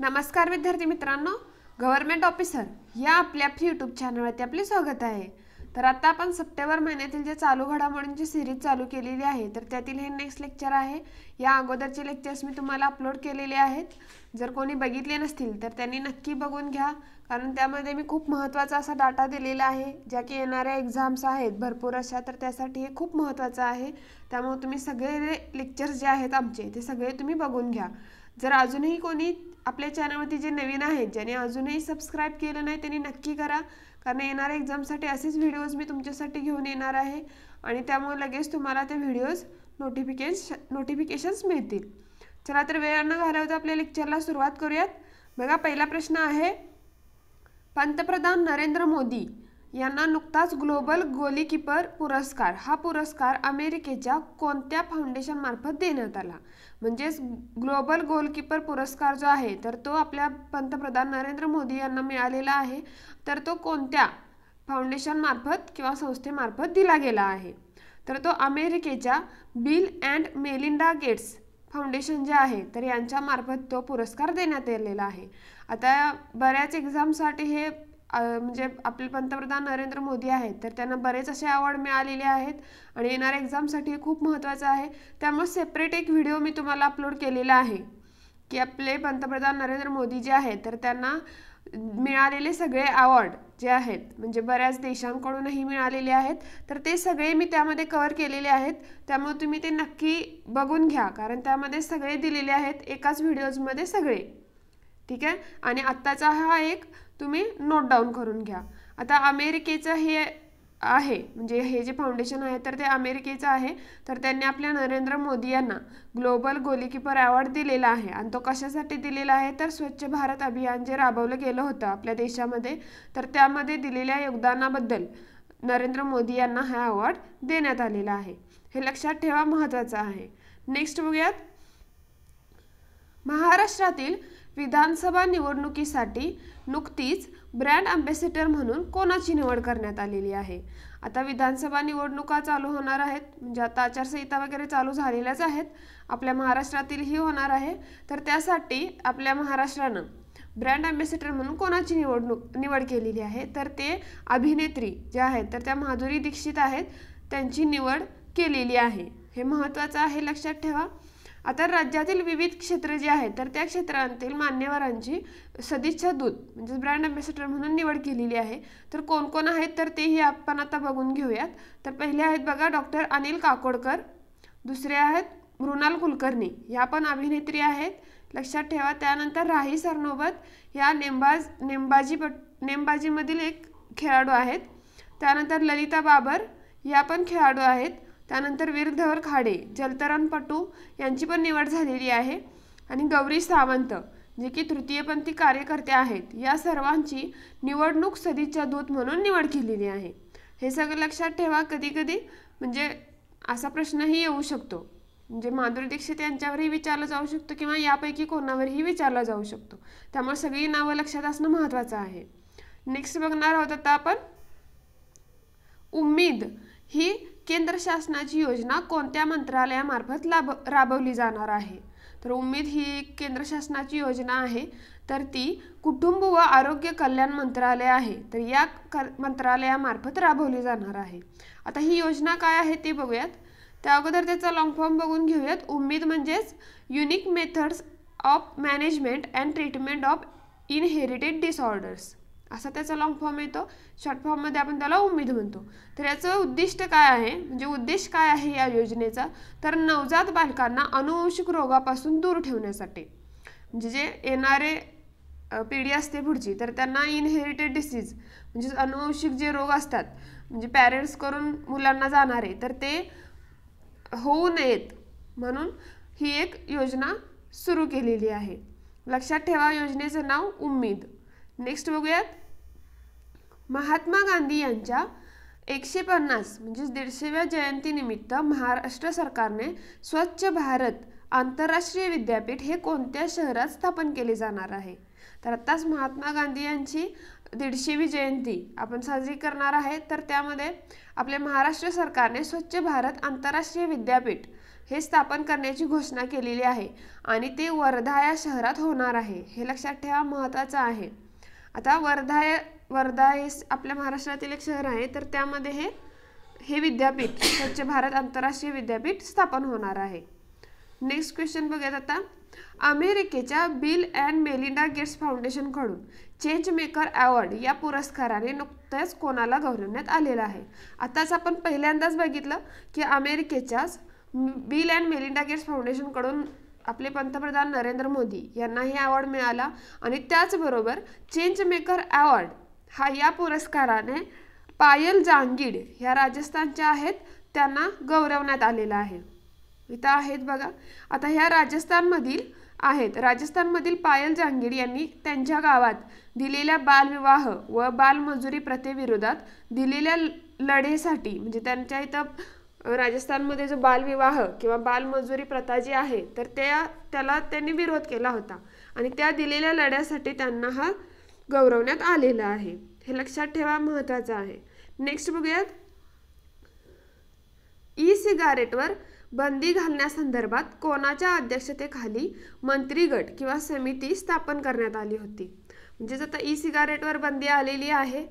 नमस्कार विद्यार्थी मित्रांनो गव्हर्नमेंट ऑफिसर या आपल्या यूट्यूब चॅनलवरती आपले स्वागत आहे तर आता आपण सप्टेंबर महिन्यातील जे चालू घडामोडींची सिरीज चालू केलेली आहे तर त्यातील हे नेक्स्ट लेक्चर आहे या अगोदरचे लेक्चर्स मी तुम्हाला अपलोड केलेले आहेत जर कोणी बघितले नसतील तर त्यांनी नक्की बघून घ्या कारण त्यामध्ये मी खूप महत्त्वाचा असा डाटा दिलेला आहे ज्या की येणाऱ्या एक्झाम्स आहेत भरपूर अशा तर त्यासाठी हे खूप महत्त्वाचं आहे त्यामुळे तुम्ही सगळे लेक्चर्स जे आहेत आमचे ते सगळे तुम्ही बघून घ्या जर अजूनही कोणी आपल्या चॅनलवरती जे नवीन आहेत ज्याने अजूनही सबस्क्राईब केलं नाही त्यांनी नक्की करा कारण येणाऱ्या एक्झामसाठी असेच व्हिडिओज मी तुमच्यासाठी घेऊन येणार आहे आणि त्यामुळे लगेच तुम्हाला ते व्हिडिओज नोटिफिकेश नोटिफिकेशन्स मिळतील चला तर वेळ न घालवता आपल्या लेक्चरला सुरुवात करूयात बघा पहिला प्रश्न आहे पंतप्रधान नरेंद्र मोदी यांना नुकताच ग्लोबल गोलीकीपर पुरस्कार हा पुरस्कार अमेरिकेच्या कोणत्या मार्फत देण्यात आला म्हणजेच ग्लोबल गोलकीपर पुरस्कार जो आहे तर तो आपल्या पंतप्रधान नरेंद्र मोदी यांना मिळालेला आहे तर तो कोणत्या मार्फत किंवा संस्थेमार्फत दिला गेला आहे तर तो अमेरिकेच्या Bill and Melinda Gates foundation जे आहे तर यांच्यामार्फत तो पुरस्कार देण्यात आलेला आहे आता बऱ्याच एक्झामसाठी हे म्हणजे आपले पंतप्रधान नरेंद्र मोदी आहेत तर त्यांना बरेच असे अवॉर्ड मिळालेले आहेत आणि येणाऱ्या एक्झामसाठी खूप महत्त्वाचं आहे त्यामुळे सेपरेट एक व्हिडिओ मी तुम्हाला अपलोड केलेला आहे की आपले पंतप्रधान नरेंद्र मोदी जे आहेत तर त्यांना मिळालेले सगळे अवॉर्ड जे आहेत म्हणजे बऱ्याच देशांकडूनही मिळालेले आहेत तर ते सगळे मी त्यामध्ये कवर केलेले आहेत त्यामुळे तुम्ही ते नक्की बघून घ्या कारण त्यामध्ये सगळे दिलेले आहेत एकाच व्हिडिओजमध्ये सगळे ठीक आहे आणि आत्ताचा हा एक तुम्ही नोट डाऊन करून घ्या आता अमेरिकेचं हे आहे म्हणजे हे जे फाउंडेशन आहे तर ते अमेरिकेचं आहे तर त्यांनी आपल्या नरेंद्र मोदी यांना ग्लोबल गोलीकीपर अवॉर्ड दिलेला आहे आणि तो कशासाठी दिलेला आहे तर स्वच्छ भारत अभियान जे राबवलं गेलं होतं आपल्या देशामध्ये तर त्यामध्ये दिलेल्या योगदानाबद्दल नरेंद्र मोदी यांना हा अवॉर्ड देण्यात आलेला आहे हे लक्षात ठेवा महत्त्वाचं आहे नेक्स्ट बघूयात महाराष्ट्रातील विधानसभा निवडणुकीसाठी नुकतीच ब्रँड अँबॅसेडर म्हणून कोणाची निवड करण्यात आलेली आहे आता विधानसभा निवडणुका चालू होणार आहेत म्हणजे आता आचारसंहिता वगैरे चालू झालेल्याच आहेत आपल्या महाराष्ट्रातीलही होणार आहे तर त्यासाठी आपल्या महाराष्ट्रानं ब्रँड अँबॅसेडर म्हणून कोणाची निवडणूक निवड केलेली आहे तर ते अभिनेत्री जे आहेत तर त्या माधुरी दीक्षित आहेत त्यांची निवड केलेली आहे हे महत्त्वाचं आहे लक्षात ठेवा आता राज्यातील विविध क्षेत्र जे आहेत तर त्या क्षेत्रांतील मान्यवरांची सदिच्छा दूत म्हणजे ब्रँड अँबॅसेडर म्हणून निवड केलेली आहे तर कोण कोण आहेत तर तेही आपण आता बघून घेऊयात तर पहिले आहेत बघा डॉक्टर अनिल काकोडकर दुसरे आहेत मृणाल कुलकर्णी ह्या पण अभिनेत्री आहेत लक्षात ठेवा त्यानंतर राही सरनोबत ह्या नेमबाज नेमबाजी पट नेमबाजीमधील एक खेळाडू आहेत त्यानंतर ललिता बाबर या पण खेळाडू आहेत त्यानंतर वीरधर खाडे जलतरणपटू यांची पण निवड झालेली आहे आणि गौरी सावंत जे की तृतीयपंथी कार्यकर्ते आहेत या सर्वांची निवडणूक सदीच्या दूत म्हणून निवड केलेली आहे हे सगळं लक्षात ठेवा कधीकधी म्हणजे असा प्रश्नही येऊ शकतो म्हणजे माधुरी दीक्षित यांच्यावरही विचारला जाऊ शकतो किंवा यापैकी कोणावरही विचारला जाऊ शकतो त्यामुळे सगळी नावं लक्षात असणं महत्त्वाचं आहे नेक्स्ट बघणार आहोत आता आपण उम्मीद ही केंद्र शासनाची योजना कोणत्या मंत्रालयामार्फत लाभ राबवली जाणार आहे तर उम्मीद ही केंद्र शासनाची योजना आहे तर ती कुटुंब व आरोग्य कल्याण मंत्रालय आहे तर या मंत्रालयामार्फत राबवली जाणार आहे आता ही योजना काय आहे ते बघूयात त्या अगोदर त्याचा लॉंग फॉर्म बघून घेऊयात उम्मीद म्हणजेच unique methods of management and treatment of inherited disorders असा त्याचा लाँग फॉर्म येतो शॉर्ट फॉर्ममध्ये आपण त्याला उमेद म्हणतो तर याचं उद्दिष्ट काय आहे म्हणजे उद्देश काय आहे या योजनेचा तर नवजात बालकांना अनुवंशिक रोगापासून दूर ठेवण्यासाठी म्हणजे जे येणारे पिढी असते पुढची तर त्यांना इनहेरिटेड डिसीज म्हणजे अनुवंशिक जे रोग असतात म्हणजे पॅरेंट्स करून मुलांना जाणारे तर ते होऊ नयेत म्हणून ही एक योजना सुरू केलेली आहे लक्षात ठेवा योजनेचं नाव उम्मीद नेक्स्ट बघूयात महात्मा गांधी यांच्या एकशे पन्नास म्हणजेच दीडशेव्या जयंतीनिमित्त महाराष्ट्र सरकारने स्वच्छ भारत आंतरराष्ट्रीय विद्यापीठ हे कोणत्या शहरात स्थापन केले जाणार आहे तर आत्ताच महात्मा गांधी यांची दीडशेवी जयंती आपण साजरी करणार आहे तर त्यामध्ये आपले महाराष्ट्र सरकारने स्वच्छ भारत आंतरराष्ट्रीय विद्यापीठ हे स्थापन करण्याची घोषणा केलेली आहे आणि ते वर्धा या शहरात होणार आहे हे लक्षात ठेवा महत्त्वाचं आहे आता वर्धा या वर्धा हे आपल्या महाराष्ट्रातील एक शहर आहे तर त्यामध्ये हे हे विद्यापीठ स्वच्छ भारत आंतरराष्ट्रीय विद्यापीठ स्थापन होणार आहे नेक्स्ट क्वेश्चन बघूयात आता अमेरिकेच्या बिल अँड मेलिंडा गेट्स फाउंडेशनकडून चेंज मेकर अवॉर्ड या पुरस्काराने नुकत्याच कोणाला गौरवण्यात आलेला आहे आताच आपण पहिल्यांदाच बघितलं की अमेरिकेच्याच बिल अँड मेलिंडा गेट्स फाउंडेशनकडून आपले पंतप्रधान नरेंद्र मोदी यांना हे अवॉर्ड मिळाला आणि त्याचबरोबर चेंज मेकर अवॉर्ड हा या पुरस्काराने पायल जांगीड ह्या राजस्थानच्या आहेत त्यांना गौरवण्यात आलेला आहे इथं आहेत बघा आता ह्या राजस्थानमधील आहेत राजस्थानमधील पायल जांगीड यांनी त्यांच्या गावात दिलेल्या बालविवाह व बालमजुरी प्रथेविरोधात दिलेल्या लढेसाठी म्हणजे त्यांच्या इथं राजस्थानमध्ये जो बालविवाह किंवा बालमजुरी प्रथा जी आहे तर त्या त्याला त्यांनी विरोध केला होता आणि त्या दिलेल्या लढ्यासाठी त्यांना हा गौरवण्यात आलेलं आहे हे लक्षात ठेवा महत्त्वाचं आहे नेक्स्ट बघूयात ई सिगारेटवर बंदी घालण्यासंदर्भात कोणाच्या अध्यक्षतेखाली मंत्रीगट किंवा समिती स्थापन करण्यात आली होती म्हणजेच आता ई सिगारेटवर बंदी आलेली आहे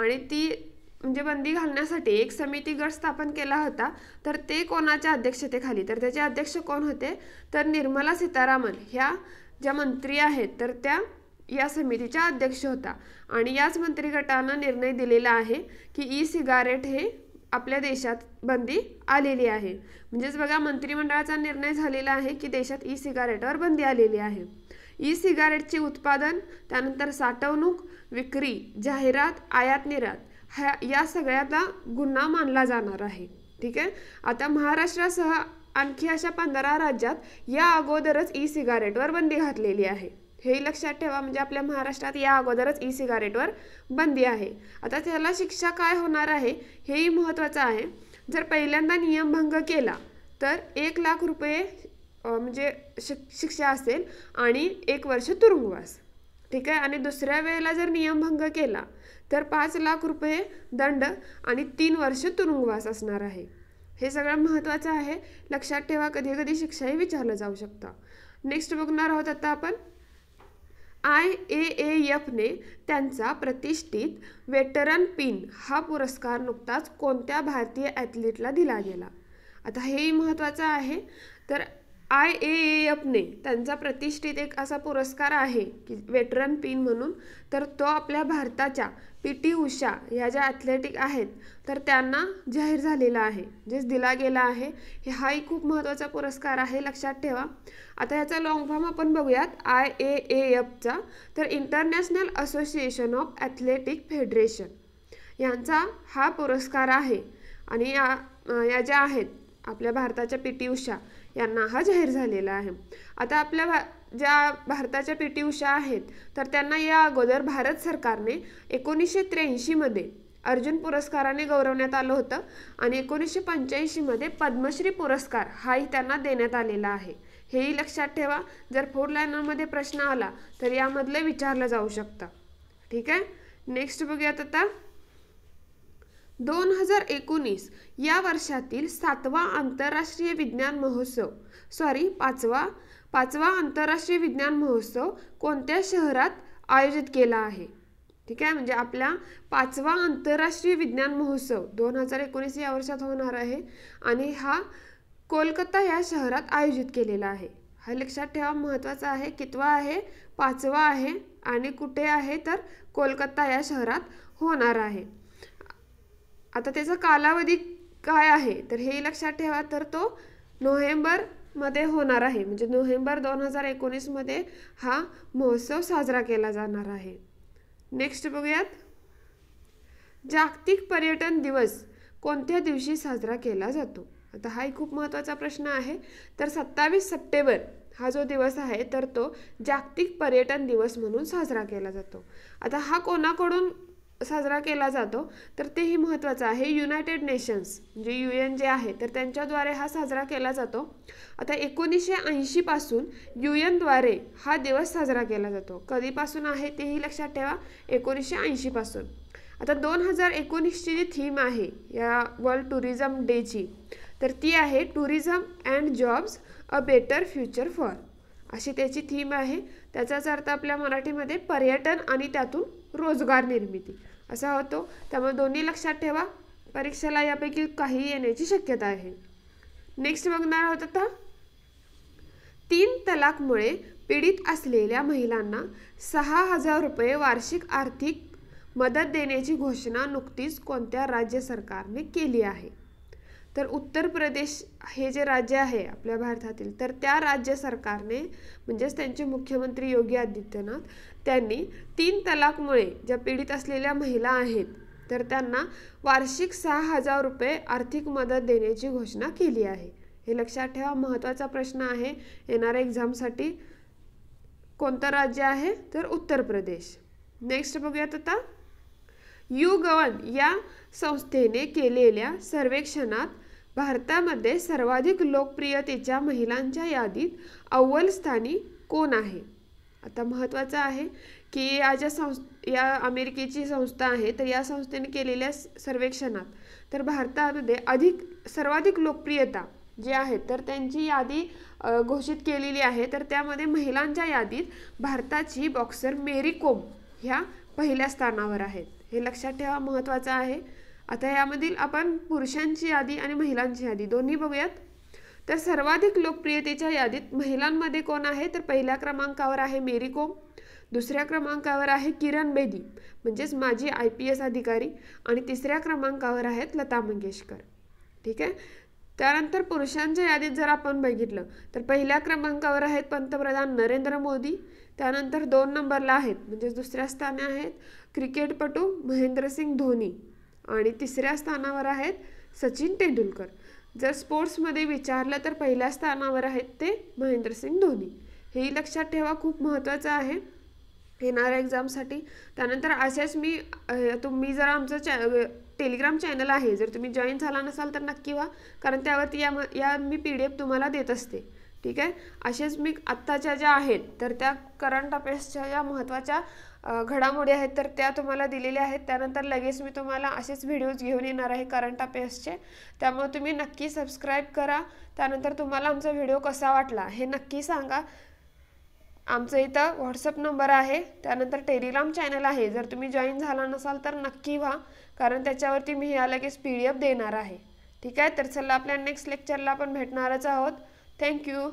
आणि ती म्हणजे बंदी घालण्यासाठी एक समिती गट स्थापन केला होता तर ते कोणाच्या अध्यक्षतेखाली तर त्याचे अध्यक्ष कोण होते तर निर्मला सीतारामन ह्या ज्या मंत्री आहेत तर त्या या समितीच्या अध्यक्ष होता आणि याच मंत्रिगटानं निर्णय दिलेला आहे की ई सिगारेट हे आपल्या देशात बंदी आलेली आहे म्हणजेच बघा मंत्रिमंडळाचा निर्णय झालेला आहे की देशात ई सिगारेटवर बंदी आलेली आहे ई सिगारेटचे उत्पादन त्यानंतर साठवणूक विक्री जाहिरात आयात निर्यात ह्या या सगळ्याला गुन्हा मानला जाणार आहे ठीक आहे आता महाराष्ट्रासह आणखी अशा पंधरा राज्यात या अगोदरच ई सिगारेटवर बंदी घातलेली आहे हे लक्षात ठेवा म्हणजे आपल्या महाराष्ट्रात या अगोदरच ई सिगारेटवर बंदी आहे आता त्याला शिक्षा काय होणार आहे हेही महत्त्वाचं आहे जर पहिल्यांदा नियमभंग केला तर एक लाख रुपये म्हणजे शिक्षा असेल आणि एक वर्ष तुरुंगवास ठीक आहे आणि दुसऱ्या वेळेला जर नियमभंग केला तर पाच लाख रुपये दंड आणि तीन वर्ष तुरुंगवास असणार आहे हे सगळं महत्त्वाचं आहे लक्षात ठेवा कधी कधी शिक्षाही विचारलं जाऊ शकतं नेक्स्ट बघणार आहोत आता आपण आय ए ए एफने त्यांचा प्रतिष्ठित वेटरन पिन हा पुरस्कार नुकताच कोणत्या भारतीय ॲथलीटला दिला गेला आता हेही महत्त्वाचं आहे तर आय ए एफने त्यांचा प्रतिष्ठित एक असा पुरस्कार आहे की वेटरन पिन म्हणून तर तो आपल्या भारताच्या पी टी उषा ह्या ज्या ॲथलेटिक आहेत तर त्यांना जाहीर झालेला आहे जेच दिला गेला आहे हे हाही खूप महत्त्वाचा पुरस्कार आहे लक्षात ठेवा आता याचा लॉंग फॉर्म आपण बघूयात आय ए ए एफचा तर international association of athletic federation यांचा हा पुरस्कार आहे आणि या या ज्या आहेत आपल्या भारताच्या पी टी उषा यांना हा जाहीर झालेला आहे आता आपल्या भा ज्या भारताच्या पी टी उषा आहेत तर त्यांना या अगोदर भारत सरकारने एकोणीसशे त्र्याऐंशीमध्ये अर्जुन पुरस्काराने गौरवण्यात आलं होतं आणि एकोणीसशे पंच्याऐंशीमध्ये पद्मश्री पुरस्कार हाही त्यांना देण्यात आलेला आहे हेही लक्षात ठेवा जर फोर लायनरमध्ये प्रश्न आला तर यामधलं विचारलं जाऊ शकतं ठीक आहे नेक्स्ट बघूयात आता दोन हजार एकोणीस या वर्षातील सातवा आंतरराष्ट्रीय विज्ञान महोत्सव सॉरी पाचवा पाचवा आंतरराष्ट्रीय विज्ञान महोत्सव कोणत्या शहरात आयोजित केला आहे ठीक आहे म्हणजे आपला पाचवा आंतरराष्ट्रीय विज्ञान महोत्सव दोन हजार एकोणीस या वर्षात होणार आहे आणि हा कोलकाता या शहरात आयोजित केलेला आहे हा लक्षात ठेवा महत्त्वाचा आहे कितवा आहे पाचवा आहे आणि कुठे आहे तर कोलकाता या शहरात होणार आहे आता त्याचा कालावधी काय आहे तर हे लक्षात ठेवा तर तो नोव्हेंबरमध्ये होणार आहे म्हणजे नोव्हेंबर दोन हजार एकोणीसमध्ये हा महोत्सव साजरा केला जाणार आहे नेक्स्ट बघूयात जागतिक पर्यटन दिवस कोणत्या दिवशी साजरा केला जातो आता एक खूप महत्त्वाचा प्रश्न आहे तर सत्तावीस सप्टेंबर हा जो दिवस आहे तर तो जागतिक पर्यटन दिवस म्हणून साजरा केला जातो आता हा कोणाकडून साजरा केला जातो तर तेही महत्त्वाचं आहे युनायटेड नेशन्स म्हणजे यू एन जे आहे तर त्यांच्याद्वारे हा साजरा केला जातो आता एकोणीसशे ऐंशीपासून यू एनद्वारे हा दिवस साजरा केला जातो कधीपासून आहे तेही लक्षात ठेवा एकोणीसशे ऐंशीपासून आता दोन हजार एकोणीसची जी थीम आहे या वर्ल्ड टुरिझम डेची तर ती आहे tourism and jobs a better future for अशी त्याची थीम आहे त्याचाच अर्थ आपल्या मराठीमध्ये पर्यटन आणि त्यातून रोजगार निर्मिती असा होतो त्यामुळे दोन्ही लक्षात ठेवा परीक्षेला यापैकी काही येण्याची शक्यता आहे नेक्स्ट बघणार आहोत आता तीन तलाकमुळे पीडित असलेल्या महिलांना सहा हजार रुपये वार्षिक आर्थिक मदत देण्याची घोषणा नुकतीच कोणत्या राज्य सरकारने केली आहे तर उत्तर प्रदेश हे जे राज्य आहे आपल्या भारतातील तर त्या राज्य सरकारने म्हणजेच त्यांचे मुख्यमंत्री योगी आदित्यनाथ त्यांनी तीन तलाकमुळे ज्या पीडित असलेल्या महिला आहेत तर त्यांना वार्षिक सहा हजार रुपये आर्थिक मदत देण्याची घोषणा केली आहे हे लक्षात ठेवा महत्त्वाचा प्रश्न आहे येणाऱ्या एक्झामसाठी कोणतं राज्य आहे तर उत्तर प्रदेश नेक्स्ट बघूयात आता यू गवन या संस्थेने केलेल्या सर्वेक्षणात भारतामध्ये सर्वाधिक लोकप्रियतेच्या महिलांच्या यादीत अव्वल स्थानी कोण आहे आता महत्त्वाचं आहे की या ज्या संस् या अमेरिकेची संस्था आहे तर या संस्थेने केलेल्या सर्वेक्षणात तर भारतामध्ये अधिक सर्वाधिक लोकप्रियता जी आहे तर त्यांची यादी घोषित केलेली आहे तर त्यामध्ये महिलांच्या यादीत भारताची बॉक्सर मेरी कोम ह्या पहिल्या स्थानावर आहेत हे लक्षात ठेवा महत्त्वाचं आहे आता यामधील आपण पुरुषांची यादी आणि महिलांची यादी दोन्ही बघूयात तर सर्वाधिक लोकप्रियतेच्या यादीत महिलांमध्ये कोण आहे तर पहिल्या क्रमांकावर आहे मेरी कोम दुसऱ्या क्रमांकावर आहे किरण बेदी म्हणजेच माजी आय पी एस अधिकारी आणि तिसऱ्या क्रमांकावर आहेत लता मंगेशकर ठीक आहे त्यानंतर पुरुषांच्या यादीत जर आपण बघितलं तर पहिल्या क्रमांकावर आहेत पंतप्रधान नरेंद्र मोदी त्यानंतर दोन नंबरला आहेत म्हणजेच दुसऱ्या स्थाने आहेत क्रिकेटपटू महेंद्रसिंग धोनी आणि तिसऱ्या स्थानावर आहेत सचिन तेंडुलकर जर स्पोर्ट्समध्ये विचारलं तर पहिल्या स्थानावर आहेत ते महेंद्रसिंग धोनी हे लक्षात ठेवा खूप महत्त्वाचं आहे येणाऱ्या एक्झामसाठी त्यानंतर असेच मी तुम्ही जर आमचं चॅ टेलिग्राम चॅनल आहे जर तुम्ही जॉईन झाला नसाल तर नक्की व्हा कारण त्यावरती या या मी पी डी एफ तुम्हाला देत असते ठीक आहे असेच मी आत्ताच्या ज्या आहेत तर त्या करंट अफेअर्सच्या या महत्त्वाच्या घडामोडी आहेत तर त्या तुम्हाला दिलेल्या आहेत त्यानंतर लगेच मी तुम्हाला असेच व्हिडिओज घेऊन येणार आहे करंट अफेअर्सचे त्यामुळे तुम्ही नक्की सबस्क्राईब करा त्यानंतर तुम्हाला आमचा व्हिडिओ कसा वाटला हे नक्की सांगा आमचं इथं व्हॉट्सअप नंबर आहे त्यानंतर टेलिग्राम चॅनल आहे जर तुम्ही जॉईन झाला नसाल तर नक्की व्हा कारण त्याच्यावरती मी ह्या लगेच पी डी एफ देणार आहे ठीक आहे तर चला आपल्या नेक्स्ट लेक्चरला आपण भेटणारच आहोत थँक्यू